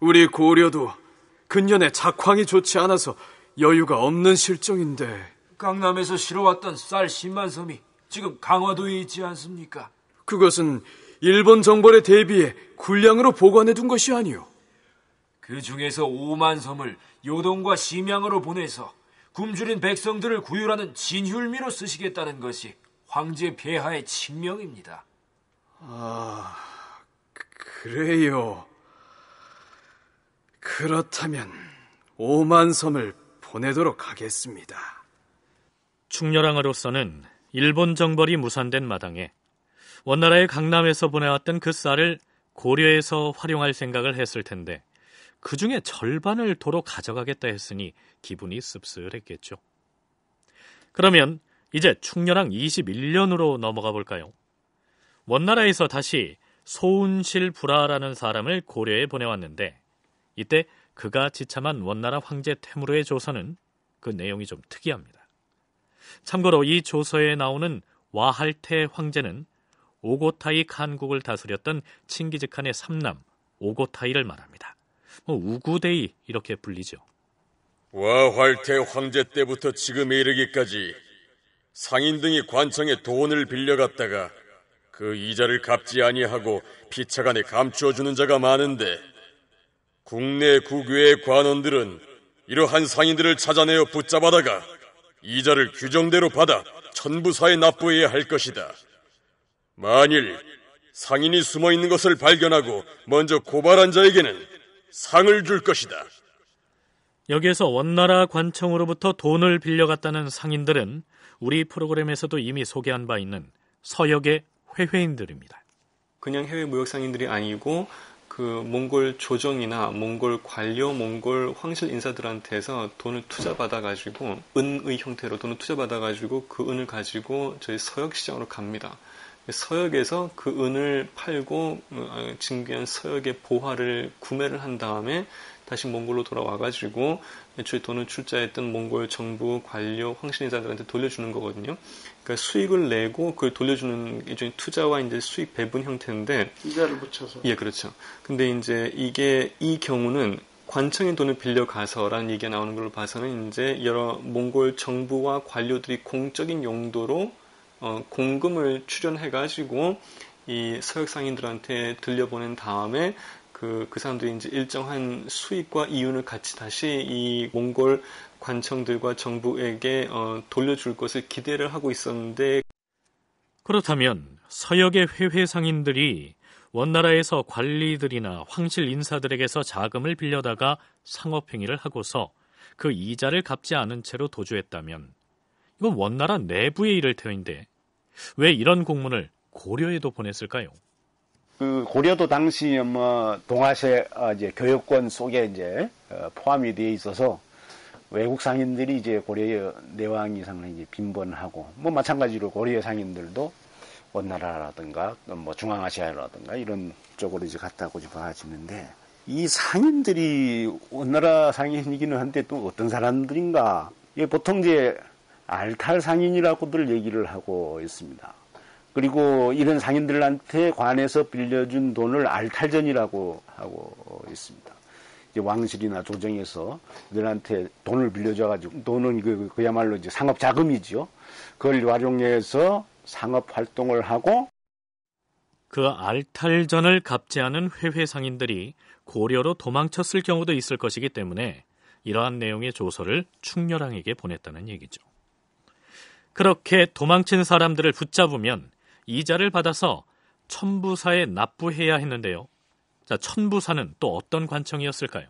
우리 고려도 근년에 작황이 좋지 않아서 여유가 없는 실정인데 강남에서 실어왔던 쌀 10만 섬이 지금 강화도에 있지 않습니까? 그것은 일본 정벌에 대비해 군량으로 보관해 둔 것이 아니요. 그 중에서 5만 섬을 요동과 심양으로 보내서 굶주린 백성들을 구휼하는 진휼미로 쓰시겠다는 것이 황제 폐하의 칙명입니다. 아, 그, 그래요. 그렇다면 오만섬을 보내도록 하겠습니다. 충렬왕으로서는 일본 정벌이 무산된 마당에 원나라의 강남에서 보내왔던 그 쌀을 고려에서 활용할 생각을 했을 텐데 그 중에 절반을 도로 가져가겠다 했으니 기분이 씁쓸했겠죠. 그러면 이제 충렬왕 21년으로 넘어가 볼까요? 원나라에서 다시 소운실 불하라는 사람을 고려에 보내왔는데 이때 그가 지참한 원나라 황제 태무르의 조서는 그 내용이 좀 특이합니다. 참고로 이 조서에 나오는 와할테 황제는 오고타이 칸국을 다스렸던 칭기즈칸의 삼남 오고타이를 말합니다. 뭐 우구데이 이렇게 불리죠. 와할테 황제 때부터 지금에 이르기까지 상인 등이 관청에 돈을 빌려갔다가 그 이자를 갚지 아니하고 피차간에 감추어 주는 자가 많은데 국내 국외의 관원들은 이러한 상인들을 찾아내어 붙잡아다가 이자를 규정대로 받아 천부사에 납부해야 할 것이다. 만일 상인이 숨어 있는 것을 발견하고 먼저 고발한 자에게는 상을 줄 것이다. 여기에서 원나라 관청으로부터 돈을 빌려갔다는 상인들은 우리 프로그램에서도 이미 소개한 바 있는 서역의 회회인들입니다. 그냥 해외 무역 상인들이 아니고 그 몽골 조정이나 몽골 관료, 몽골 황실 인사들한테서 돈을 투자 받아가지고 은의 형태로 돈을 투자 받아가지고 그 은을 가지고 저희 서역 시장으로 갑니다. 서역에서 그 은을 팔고 증귀한 어, 서역의 보화를 구매를 한 다음에 다시 몽골로 돌아와가지고 애초에 돈을 출자했던 몽골 정부 관료 황실 인사들한테 돌려주는 거거든요. 그러니까 수익을 내고 그걸 돌려주는 일종의 투자와 이제 수익 배분 형태인데 이자를 붙여서 예 그렇죠. 근데 이제 이게 이 경우는 관청의 돈을 빌려가서라는 얘기가 나오는 걸로 봐서는 이제 여러 몽골 정부와 관료들이 공적인 용도로 어, 공금을 출연해가지고 이 서역 상인들한테 들려보낸 다음에 그, 그 사람들이 이제 일정한 수익과 이윤을 같이 다시 이 몽골 관청들과 정부에게 어, 돌려줄 것을 기대를 하고 있었는데 그렇다면 서역의 회회 상인들이 원나라에서 관리들이나 황실 인사들에게서 자금을 빌려다가 상업행위를 하고서 그 이자를 갚지 않은 채로 도주했다면 이건 원나라 내부의 일을 터인데 왜 이런 공문을 고려에도 보냈을까요? 그 고려도 당시 에뭐 동아시아 아, 이제 교육권 속에 이제 어, 포함이 되어 있어서 외국 상인들이 이제 고려 의 내왕이 상당히 이제 빈번하고 뭐 마찬가지로 고려 의 상인들도 원나라라든가 뭐 중앙아시아라든가 이런 쪽으로 이제 갔다고 봐지는데 이 상인들이 원나라 상인이기는 한데 또 어떤 사람들인가 예, 보통 이제 알탈 상인이라고들 얘기를 하고 있습니다. 그리고 이런 상인들한테 관해서 빌려준 돈을 알탈전이라고 하고 있습니다. 왕실이나 조정에서 그한테 돈을 빌려줘가지고 돈은 그, 그 그야말로 이제 상업 자금이죠. 그걸 활용해서 상업 활동을 하고 그 알탈전을 갚지 않은 회회 상인들이 고려로 도망쳤을 경우도 있을 것이기 때문에 이러한 내용의 조서를 충렬왕에게 보냈다는 얘기죠. 그렇게 도망친 사람들을 붙잡으면 이자를 받아서 천부사에 납부해야 했는데요. 자, 천부사는 또 어떤 관청이었을까요?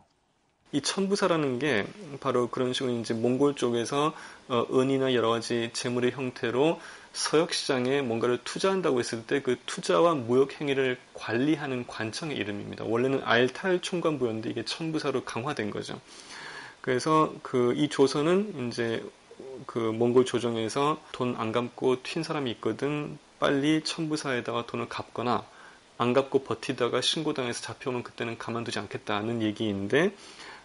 이 천부사라는 게 바로 그런 식으로 이제 몽골 쪽에서 어, 은이나 여러 가지 재물의 형태로 서역 시장에 뭔가를 투자한다고 했을 때 그 투자와 무역 행위를 관리하는 관청의 이름입니다. 원래는 알탈 총관부였는데 이게 천부사로 강화된 거죠. 그래서 그 이 조선은 이제 그 몽골 조정에서 돈 안 갚고 튄 사람이 있거든 빨리 천부사에다가 돈을 갚거나 안 갚고 버티다가 신고당해서 잡혀오면 그때는 가만두지 않겠다는 얘기인데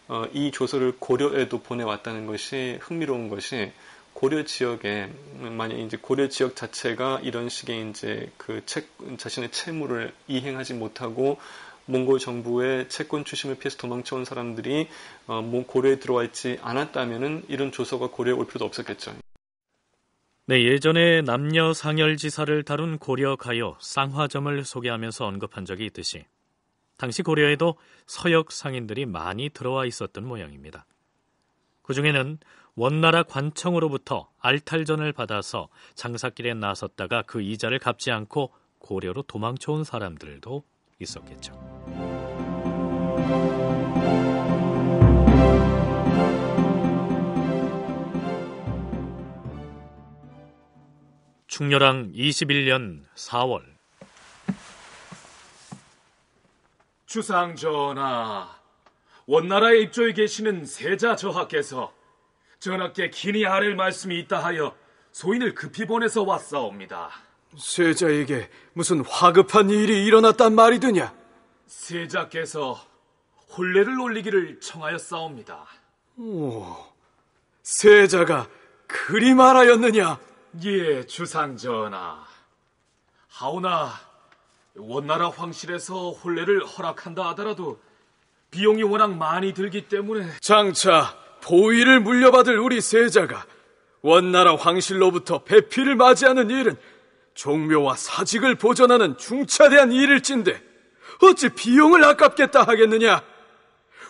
어, 이 조서를 고려에도 보내왔다는 것이 흥미로운 것이 고려 지역에 만약 이제 고려 지역 자체가 이런 식의 이제 그 책, 자신의 채무를 이행하지 못하고 몽골 정부의 채권 추심을 피해서 도망쳐온 사람들이 어, 뭐 고려에 들어와 있지 않았다면은 이런 조서가 고려에 올 필요도 없었겠죠. 네, 예전에 남녀 상열지사를 다룬 고려 가요 쌍화점을 소개하면서 언급한 적이 있듯이 당시 고려에도 서역 상인들이 많이 들어와 있었던 모양입니다. 그 중에는 원나라 관청으로부터 알탈전을 받아서 장사길에 나섰다가 그 이자를 갚지 않고 고려로 도망쳐온 사람들도 있었겠죠. 충렬왕 21년 4월 주상 전하, 원나라의 입조에 계시는 세자 저하께서 전하께 긴히 아랠 말씀이 있다 하여 소인을 급히 보내서 왔사옵니다. 세자에게 무슨 화급한 일이 일어났단 말이 되냐? 세자께서 혼례를 올리기를 청하였사옵니다. 오, 세자가 그리 말하였느냐? 예, 주상 전하. 하오나 원나라 황실에서 혼례를 허락한다 하더라도 비용이 워낙 많이 들기 때문에 장차 보위를 물려받을 우리 세자가 원나라 황실로부터 배필을 맞이하는 일은 종묘와 사직을 보전하는 중차대한 일일진데 어찌 비용을 아깝겠다 하겠느냐?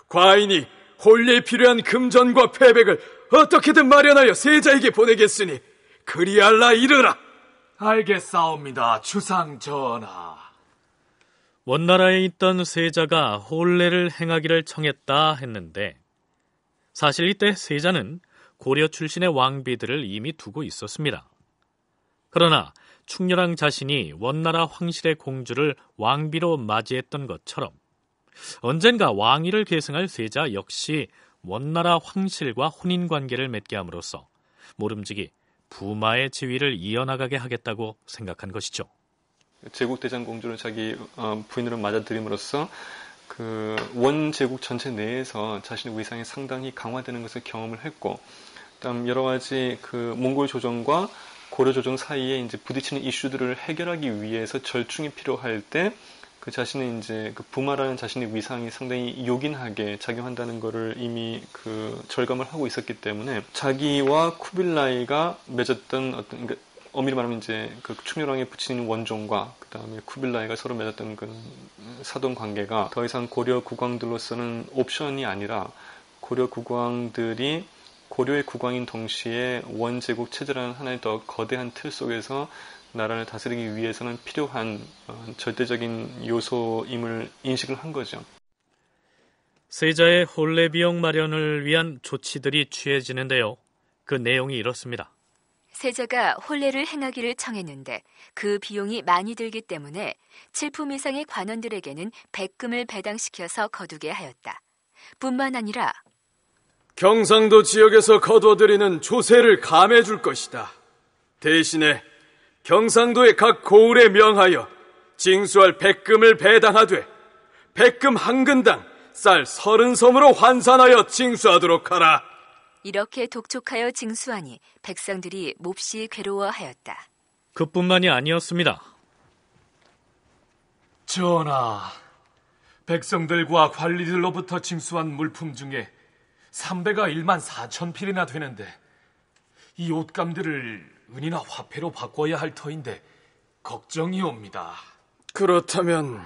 과인이 혼례에 필요한 금전과 패백을 어떻게든 마련하여 세자에게 보내겠으니 그리할라 이르라. 알겠사옵니다, 주상 전하. 원나라에 있던 세자가 혼례를 행하기를 청했다 했는데 사실 이때 세자는 고려 출신의 왕비들을 이미 두고 있었습니다. 그러나 충렬왕 자신이 원나라 황실의 공주를 왕비로 맞이했던 것처럼 언젠가 왕위를 계승할 세자 역시 원나라 황실과 혼인 관계를 맺게 함으로써 모름지기 부마의 지위를 이어나가게 하겠다고 생각한 것이죠. 제국 대장 공주를 자기 어, 부인으로 맞아들임으로써 그 원제국 전체 내에서 자신의 위상이 상당히 강화되는 것을 경험을 했고 그다음 여러 가지 그 몽골 조정과 고려 조정 사이에 이제 부딪히는 이슈들을 해결하기 위해서 절충이 필요할 때그 자신의 이제 그 부마라는 자신의 위상이 상당히 요긴하게 작용한다는 것을 이미 그 절감을 하고 있었기 때문에 자기와 쿠빌라이가 맺었던 어떤 그러니까 엄밀히 말하면 이제 그 충렬왕의 부친인 원종과 그 다음에 쿠빌라이가 서로 맺었던 그 사돈 관계가 더 이상 고려 국왕들로서는 옵션이 아니라 고려 국왕들이 고려의 국왕인 동시에 원제국 체제라는 하나의 더 거대한 틀 속에서 나라를 다스리기 위해서는 필요한 어, 절대적인 요소임을 인식을 한 거죠. 세자의 혼례 비용 마련을 위한 조치들이 취해지는데요. 그 내용이 이렇습니다. 세자가 혼례를 행하기를 청했는데 그 비용이 많이 들기 때문에 칠품 이상의 관원들에게는 백금을 배당시켜서 거두게 하였다. 뿐만 아니라 경상도 지역에서 거둬들이는 조세를 감해줄 것이다. 대신에 경상도의 각 고을에 명하여 징수할 백금을 배당하되 백금 한 근당 쌀 서른 섬으로 환산하여 징수하도록 하라. 이렇게 독촉하여 징수하니 백성들이 몹시 괴로워하였다. 그뿐만이 아니었습니다. 전하, 백성들과 관리들로부터 징수한 물품 중에 삼배가 1만 4천 필이나 되는데 이 옷감들을 은이나 화폐로 바꿔야 할 터인데 걱정이옵니다. 그렇다면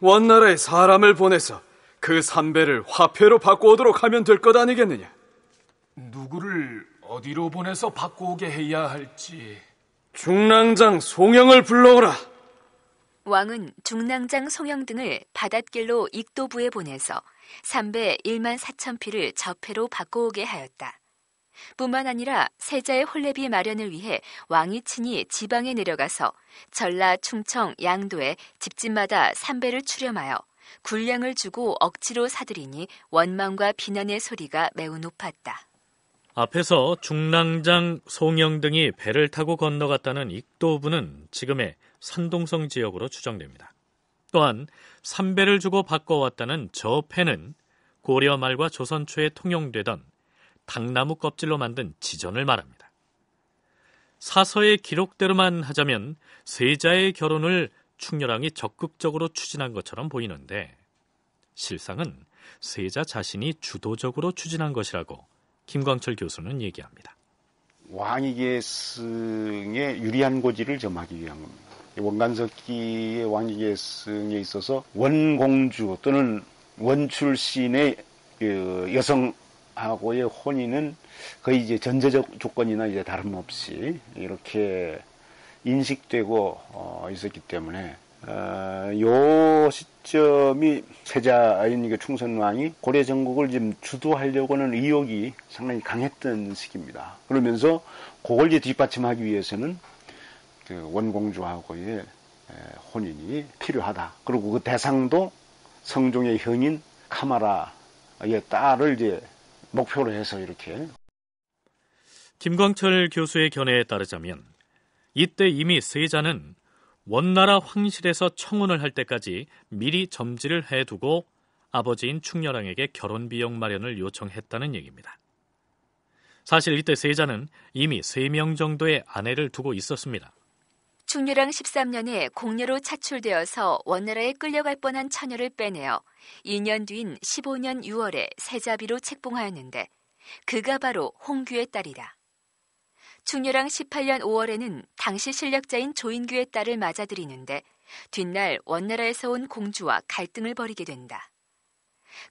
원나라에 사람을 보내서 그 삼배를 화폐로 바꿔오도록 하면 될 것 아니겠느냐? 누구를 어디로 보내서 바꿔오게 해야 할지 중랑장 송영을 불러오라. 왕은 중랑장 송영 등을 바닷길로 익도부에 보내서 삼배 1만 4천 피를 저패로 바꿔오게 하였다. 뿐만 아니라 세자의 홀레비 마련을 위해 왕이 친히 지방에 내려가서 전라, 충청, 양도에 집집마다 삼배를 출렴하여 군량을 주고 억지로 사들이니 원망과 비난의 소리가 매우 높았다. 앞에서 중랑장 송영 등이 배를 타고 건너갔다는 익도부는 지금의 산동성 지역으로 추정됩니다. 또한 삼배를 주고 바꿔왔다는 저 패는 고려 말과 조선 초에 통용되던 강나무 껍질로 만든 지전을 말합니다. 사서의 기록대로만 하자면 세자의 결혼을 충렬왕이 적극적으로 추진한 것처럼 보이는데 실상은 세자 자신이 주도적으로 추진한 것이라고 김광철 교수는 얘기합니다. 왕위 계승의 유리한 고지를 점하기 위한 겁니다. 원간석기의 왕위 계승에 있어서 원공주 또는 원출신의 그 여성 하고의 혼인은 거의 이제 전제적 조건이나 이제 다름없이 이렇게 인식되고 어, 있었기 때문에 어, 요 시점이 세자인 이게 충선왕이 고려 전국을 지금 주도하려고는 의욕이 상당히 강했던 시기입니다. 그러면서 그걸 이제 뒷받침하기 위해서는 그 원공주하고의 혼인이 필요하다. 그리고 그 대상도 성종의 형인 카마라의 딸을 이제 목표로 해서 이렇게. 김광철 교수의 견해에 따르자면 이때 이미 세자는 원나라 황실에서 청혼을 할 때까지 미리 점지를 해두고 아버지인 충렬왕에게 결혼 비용 마련을 요청했다는 얘기입니다. 사실 이때 세자는 이미 3명 정도의 아내를 두고 있었습니다. 중유랑 13년에 공녀로 차출되어서 원나라에 끌려갈 뻔한 처녀를 빼내어 2년 뒤인 15년 6월에 세자비로 책봉하였는데 그가 바로 홍규의 딸이다 중유랑 18년 5월에는 당시 실력자인 조인규의 딸을 맞아들이는데 뒷날 원나라에서 온 공주와 갈등을 벌이게 된다.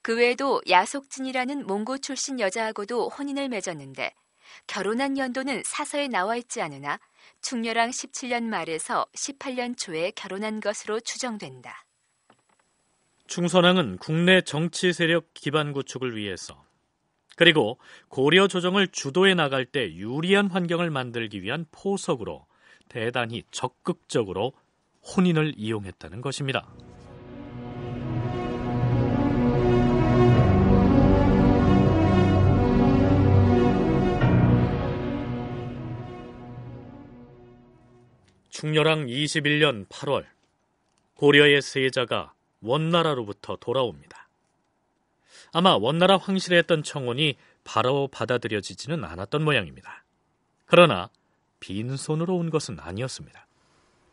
그 외에도 야속진이라는 몽고 출신 여자하고도 혼인을 맺었는데 결혼한 연도는 사서에 나와 있지 않으나 충렬왕 17년 말에서 18년 초에 결혼한 것으로 추정된다. 충선왕은 국내 정치 세력 기반 구축을 위해서 그리고 고려 조정을 주도해 나갈 때 유리한 환경을 만들기 위한 포석으로 대단히 적극적으로 혼인을 이용했다는 것입니다. 충렬왕 21년 8월 고려의 세자가 원나라로부터 돌아옵니다. 아마 원나라 황실에 했던 청혼이 바로 받아들여지지는 않았던 모양입니다. 그러나 빈손으로 온 것은 아니었습니다.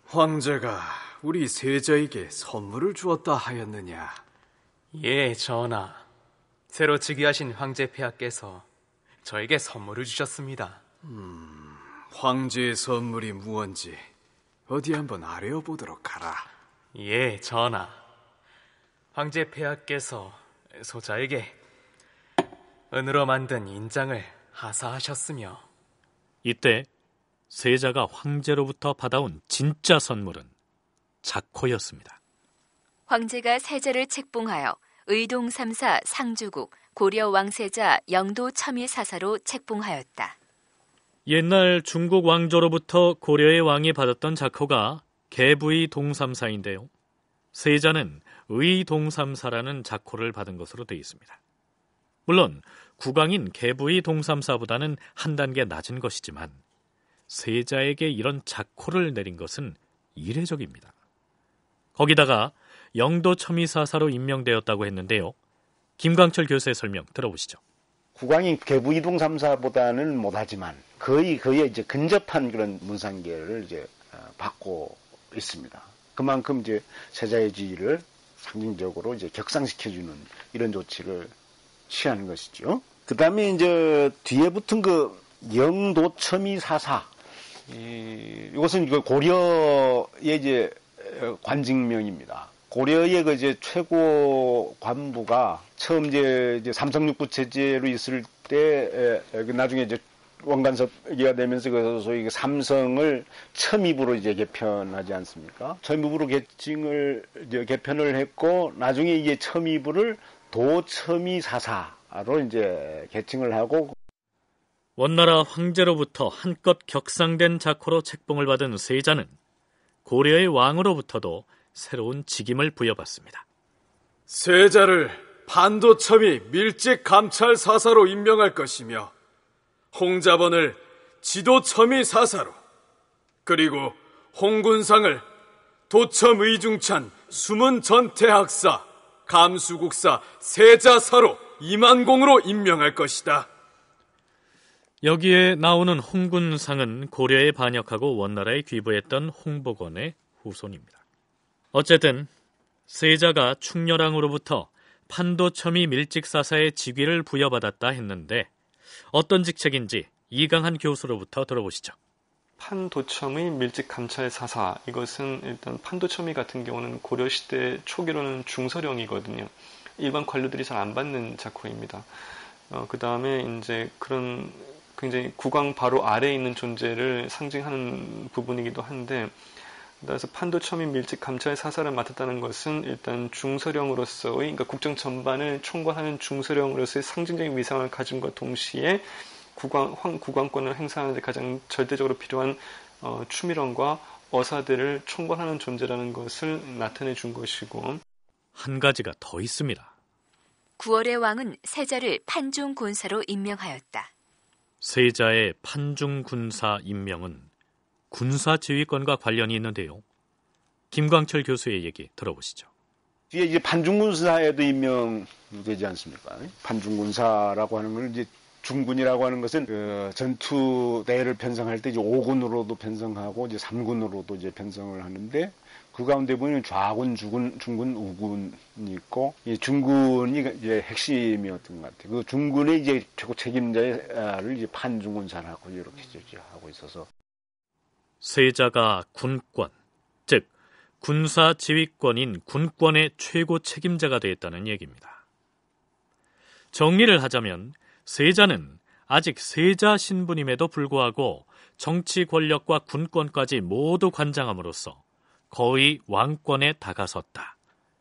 황제가 우리 세자에게 선물을 주었다 하였느냐? 예, 전하. 새로 즉위하신 황제 폐하께서 저에게 선물을 주셨습니다. 음, 황제의 선물이 무언지 어디 한번 아뢰어 보도록 하라. 예, 전하. 황제 폐하께서 소자에게 은으로 만든 인장을 하사하셨으며 이때 세자가 황제로부터 받아온 진짜 선물은 자코였습니다 황제가 세자를 책봉하여 의동 삼사 상주국 고려 왕세자 영도 첨일 사사로 책봉하였다. 옛날 중국 왕조로부터 고려의 왕이 받았던 자코가 개부의 동삼사인데요. 세자는 의동삼사라는 자코를 받은 것으로 되어 있습니다. 물론 국왕인 개부의 동삼사보다는 한 단계 낮은 것이지만 세자에게 이런 자코를 내린 것은 이례적입니다. 거기다가 영도 첨의사사로 임명되었다고 했는데요. 김광철 교수의 설명 들어보시죠. 국왕이 개부 이동 삼사보다는 못하지만 거의 거의 이제 근접한 그런 문상계를 이제 어, 받고 있습니다. 그만큼 이제 세자의 지위를 상징적으로 이제 격상시켜주는 이런 조치를 취하는 것이죠. 그 다음에 이제 뒤에 붙은 그 영도첨이 사사. 이, 이것은 고려의 이제 어, 관직명입니다. 고려의 그 이제 최고 관부가 처음 이제, 이제 삼성육부 체제로 있을 때 나중에 이제 원간섭기가 되면서 그 소위 그 삼성을 첨입으로 이제 개편하지 않습니까? 첨입으로 개칭을 이제 개편을 했고 나중에 이제 첨입을 도첨이 사사로 이제 개칭을 하고 원나라 황제로부터 한껏 격상된 자코로 책봉을 받은 세자는 고려의 왕으로부터도 새로운 직임을 부여받습니다. 세자를 반도첨이 밀직 감찰 사사로 임명할 것이며 홍자번을 지도첨이 사사로 그리고 홍군상을 도첨 의중찬 숨은 전태학사 감수국사 세자사로 이만공으로 임명할 것이다. 여기에 나오는 홍군상은 고려에 반역하고 원나라에 귀부했던 홍복원의 후손입니다. 어쨌든 세자가 충렬왕으로부터 판도첨이 밀직사사의 직위를 부여받았다 했는데 어떤 직책인지 이강한 교수로부터 들어보시죠. 판도첨의 밀직감찰 사사 이것은 일단 판도첨이 같은 경우는 고려시대 초기로는 중서령이거든요. 일반 관료들이 잘 안 받는 작호입니다. 어, 그 다음에 이제 그런 굉장히 국왕 바로 아래에 있는 존재를 상징하는 부분이기도 한데 그래서 판도첨인 밀집 감찰 사사를 맡았다는 것은 일단 중서령으로서의 그러니까 국정 전반을 총괄하는 중서령으로서의 상징적인 위상을 가진과 동시에 국왕, 황, 국왕권을 행사하는 데 가장 절대적으로 필요한 어, 추밀원과 어사들을 총괄하는 존재라는 것을 나타내 준 것이고 한 가지가 더 있습니다. 9월의 왕은 세자를 판중 군사로 임명하였다. 세자의 판중 군사 임명은 군사 지휘권과 관련이 있는데요. 김광철 교수의 얘기 들어보시죠. 뒤에 이제 반중군사에도 임명되지 않습니까? 반중군사라고 하는 걸 이제 중군이라고 하는 것은 그 전투대를 편성할 때 이제 5군으로도 편성하고 이제 3군으로도 이제 편성을 하는데 그 가운데 보면 좌군, 주군, 중군, 우군이 있고 이 중군이 이제 핵심이었던 것 같아요. 그 중군의 이제 최고 책임자를 이제 판중군사라고 이렇게 하고 있어서 세자가 군권, 즉 군사 지휘권인 군권의 최고 책임자가 되었다는 얘기입니다. 정리를 하자면 세자는 아직 세자 신분임에도 불구하고 정치 권력과 군권까지 모두 관장함으로써 거의 왕권에 다가섰다.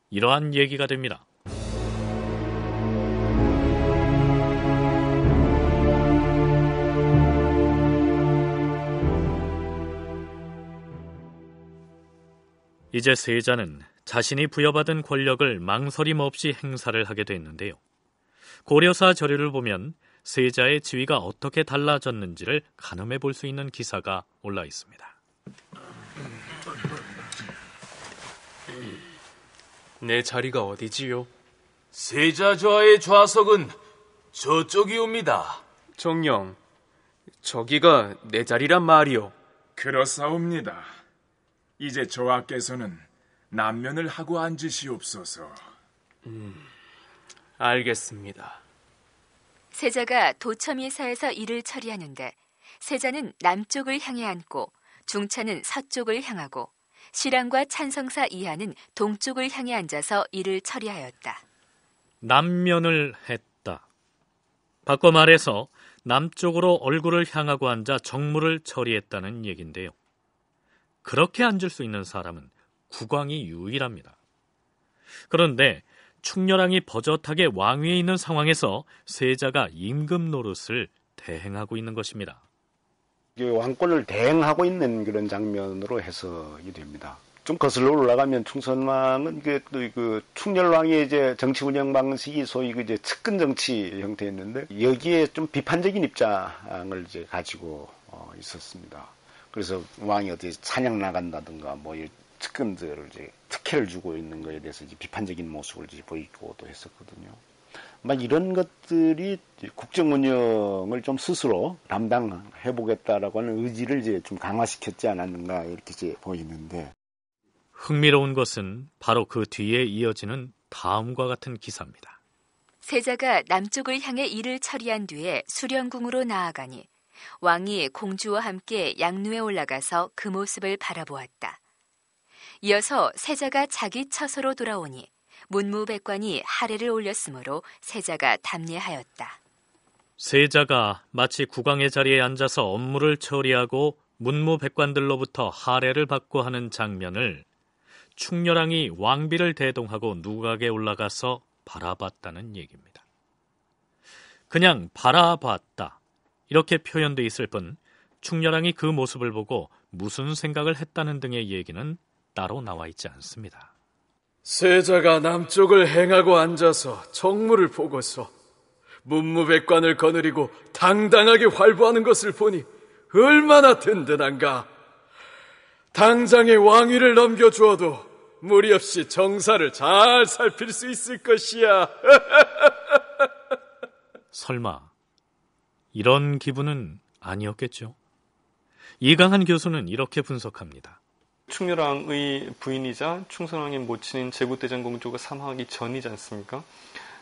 이러한 얘기가 됩니다. 이제 세자는 자신이 부여받은 권력을 망설임 없이 행사를 하게 됐는데요. 고려사 저류를 보면 세자의 지위가 어떻게 달라졌는지를 가늠해 볼 수 있는 기사가 올라 있습니다. 내 자리가 어디지요? 세자 좌의 좌석은 저쪽이옵니다. 정령, 저기가 내 자리란 말이오 그렇사옵니다. 이제 저하께서는 남면을 하고 앉으시옵소서. 음, 알겠습니다. 세자가 도첨이사에서 일을 처리하는데 세자는 남쪽을 향해 앉고 중차는 서쪽을 향하고 시랑과 찬성사 이하는 동쪽을 향해 앉아서 일을 처리하였다. 남면을 했다. 바꿔 말해서 남쪽으로 얼굴을 향하고 앉아 정무를 처리했다는 얘긴데요. 그렇게 앉을 수 있는 사람은 국왕이 유일합니다. 그런데 충렬왕이 버젓하게 왕위에 있는 상황에서 세자가 임금 노릇을 대행하고 있는 것입니다. 왕권을 대행하고 있는 그런 장면으로 해석이 됩니다. 좀 거슬러 올라가면 충선왕은 그, 충렬왕의 이제 정치 운영 방식이 소위 그 이제 측근 정치 형태였는데 여기에 좀 비판적인 입장을 이제 가지고 어, 있었습니다. 그래서 왕이 어떻게 찬양 나간다든가 뭐특근들을 이제 특혜를 주고 있는 것에 대해서 이제 비판적인 모습을 이제 보이고 도 했었거든요. 막 이런 것들이 국정 운영을 좀 스스로 담당해 보겠다라고 하는 의지를 이제 좀 강화시켰지 않았는가 이렇게 이제 보이는데 흥미로운 것은 바로 그 뒤에 이어지는 다음과 같은 기사입니다. 세자가 남쪽을 향해 일을 처리한 뒤에 수령궁으로 나아가니 왕이 공주와 함께 양루에 올라가서 그 모습을 바라보았다. 이어서 세자가 자기 처소로 돌아오니 문무백관이 하례를 올렸으므로 세자가 담례하였다. 세자가 마치 국왕의 자리에 앉아서 업무를 처리하고 문무백관들로부터 하례를 받고 하는 장면을 충렬왕이 왕비를 대동하고 누각에 올라가서 바라봤다는 얘기입니다. 그냥 바라봤다. 이렇게 표현돼 있을 뿐 충렬왕이 그 모습을 보고 무슨 생각을 했다는 등의 얘기는 따로 나와 있지 않습니다. 세자가 남쪽을 행하고 앉아서 정무를 보고서 문무백관을 거느리고 당당하게 활보하는 것을 보니 얼마나 든든한가. 당장의 왕위를 넘겨주어도 무리 없이 정사를 잘 살필 수 있을 것이야. *laughs* 설마 이런 기분은 아니었겠죠. 이강한 교수는 이렇게 분석합니다. 충렬왕의 부인이자 충선왕의 모친인 제국대장 공주가 사망하기 전이지 않습니까?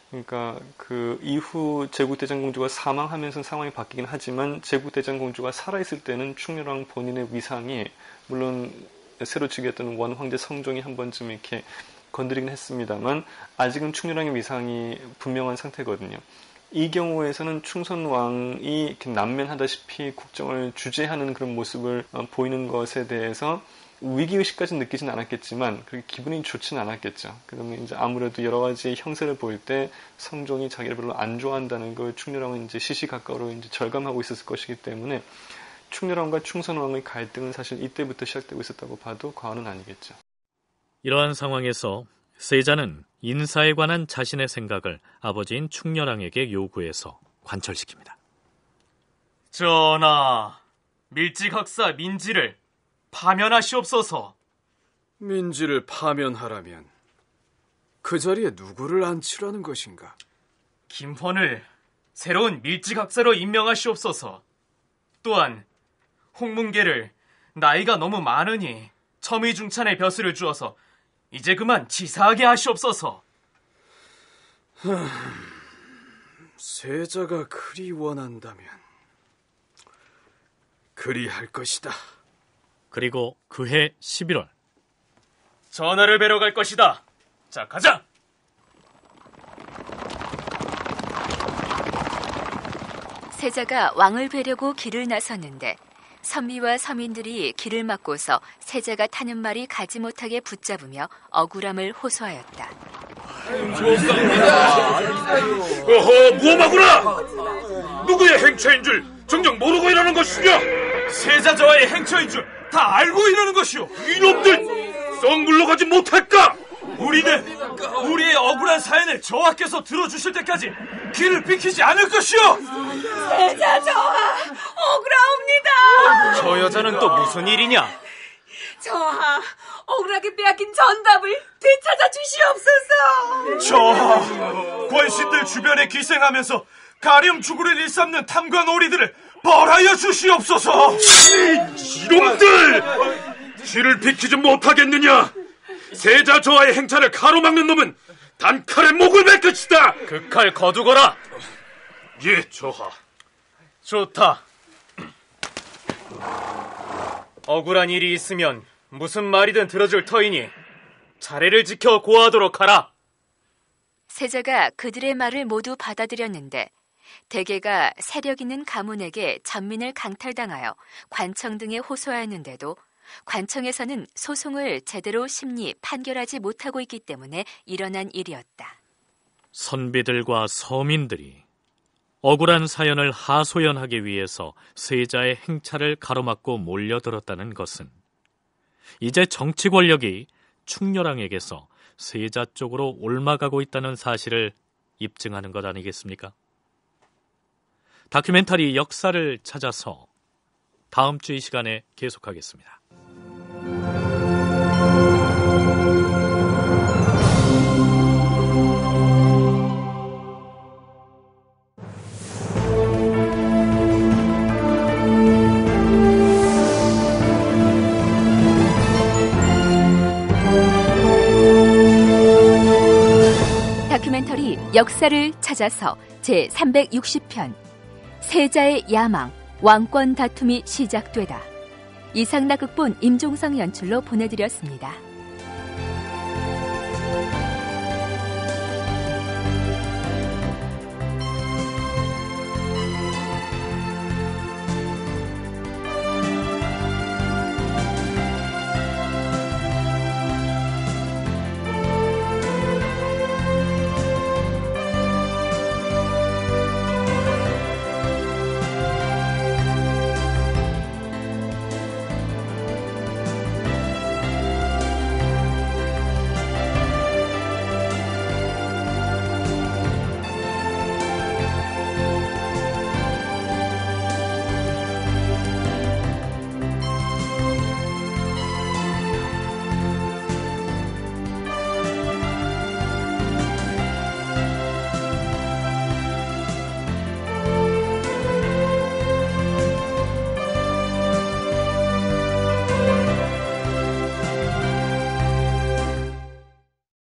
그러니까 그 이후 제국대장 공주가 사망하면서 상황이 바뀌긴 하지만 제국대장 공주가 살아있을 때는 충렬왕 본인의 위상이 물론 새로 즉위했던 원황제 성종이 한 번쯤 이렇게 건드리긴 했습니다만 아직은 충렬왕의 위상이 분명한 상태거든요. 이 경우에서는 충선 왕이 난면하다시피 국정을 주재하는 그런 모습을 어, 보이는 것에 대해서 위기의식까지는 느끼진 않았겠지만 그렇게 기분이 좋진 않았겠죠. 그러면 이제 아무래도 여러 가지 형세를 보일 때 성종이 자기를 별로 안 좋아한다는 걸 충렬왕은 이제 시시각각으로 이제 절감하고 있었을 것이기 때문에 충렬왕과 충선왕의 갈등은 사실 이때부터 시작되고 있었다고 봐도 과언은 아니겠죠. 이러한 상황에서 세자는 인사에 관한 자신의 생각을 아버지인 충렬왕에게 요구해서 관철시킵니다. 전하, 밀지각사 민지를 파면하시옵소서. 민지를 파면하라면 그 자리에 누구를 앉히라는 것인가? 김헌을 새로운 밀지각사로 임명하시옵소서. 또한 홍문계를 나이가 너무 많으니 첨의중찬의 벼슬을 주어서 이제 그만 치사하게 하시옵소서. 세자가 그리 원한다면 그리 할 것이다. 그리고 그해 11월 전하를 뵈러 갈 것이다. 자, 가자. 세자가 왕을 뵈려고 길을 나섰는데 선미와 서민들이 길을 막고서 세자가 타는 말이 가지 못하게 붙잡으며 억울함을 호소하였다. 어허, 무엄하구나! 누구의 행처인 줄 정녕 모르고 이러는 것이냐? 세자 저와의 행처인 줄 다 알고 이러는 것이오! 이놈들! 썩물로가지 못할까? 우리는 우리의 억울한 사연을 저하께서 들어주실 때까지 길을 비키지 않을 것이오. 세자 저하 억울하옵니다저 여자는 또 무슨 일이냐? 저하 억울하게 빼앗긴 전답을 되찾아 주시옵소서. 저하 권신들 주변에 기생하면서 가령 죽을 일삼는 탐관오리들을 벌하여 주시옵소서. 이놈들! 길을 비키지 못하겠느냐? 세자 조화의 행차를 가로막는 놈은 단 칼에 목을 맬 것이다. 그 칼 거두거라. 예, 저하. 좋다. 억울한 일이 있으면 무슨 말이든 들어줄 터이니 자리를 지켜 고하도록 하라. 세자가 그들의 말을 모두 받아들였는데 대개가 세력 있는 가문에게 전민을 강탈당하여 관청 등에 호소하였는데도 관청에서는 소송을 제대로 심리 판결하지 못하고 있기 때문에 일어난 일이었다. 선비들과 서민들이 억울한 사연을 하소연하기 위해서 세자의 행차를 가로막고 몰려들었다는 것은 이제 정치 권력이 충렬왕에게서 세자 쪽으로 올라가고 있다는 사실을 입증하는 것 아니겠습니까? 다큐멘터리 역사를 찾아서 다음 주 이 시간에 계속하겠습니다. 역사를 찾아서 제360편 세자의 야망 왕권 다툼이 시작되다 이상나 극본 임종성 연출로 보내드렸습니다.